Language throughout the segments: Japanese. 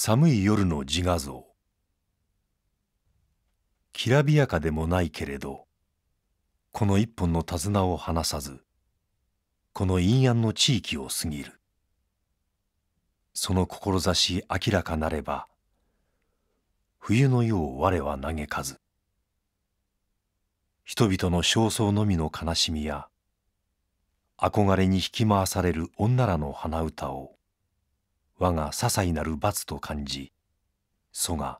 寒い夜の自画像きらびやかでもないけれどこの一本の手綱を離さずこの陰暗の地域を過ぎるその志明らかなれば冬の世を我は嘆かず人々の焦燥のみの悲しみや憧れに引き回される女らの鼻歌を我が些細なる罰と感じ祖が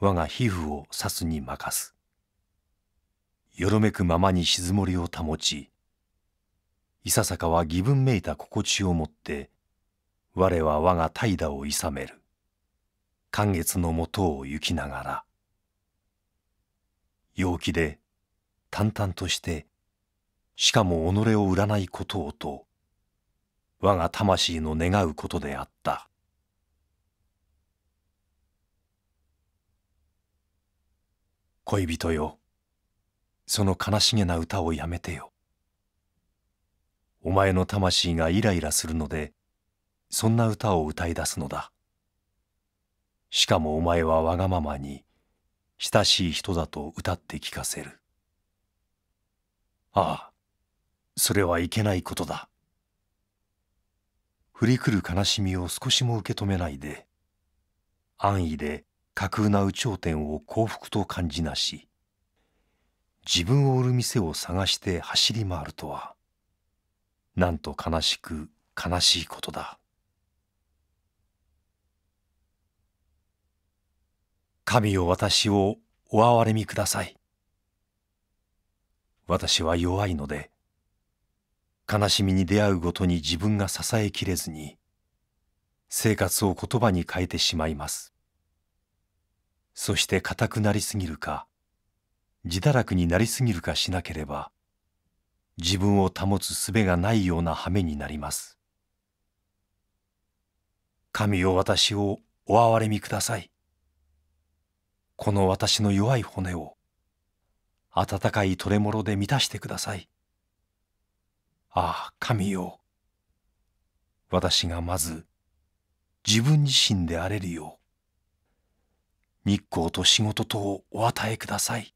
我が皮膚を刺すに任すよろめくままに静もりを保ちいささかは義分めいた心地をもって我は我が怠惰をいさめる寒月のもとを行きながら陽気で淡々としてしかも己を売らないことをと我が魂の願うことであった恋人よその悲しげな歌をやめてよお前の魂がイライラするのでそんな歌を歌い出すのだしかもお前はわがままに親しい人だと歌って聞かせるああそれはいけないことだ降りくる悲しみを少しも受け止めないで安易で架空な有頂天を幸福と感じなし自分を売る店を探して走り回るとはなんと悲しく悲しいことだ神よ私をお憐れみください私は弱いので悲しみに出会うごとに自分が支えきれずに生活を言葉に変えてしまいますそして固くなりすぎるか自堕落になりすぎるかしなければ自分を保つ術がないような羽目になります神よ私をお憐れみくださいこの私の弱い骨を温かいトレモロで満たしてくださいああ神よ私がまず自分自身であれるよう日光と仕事とお与えください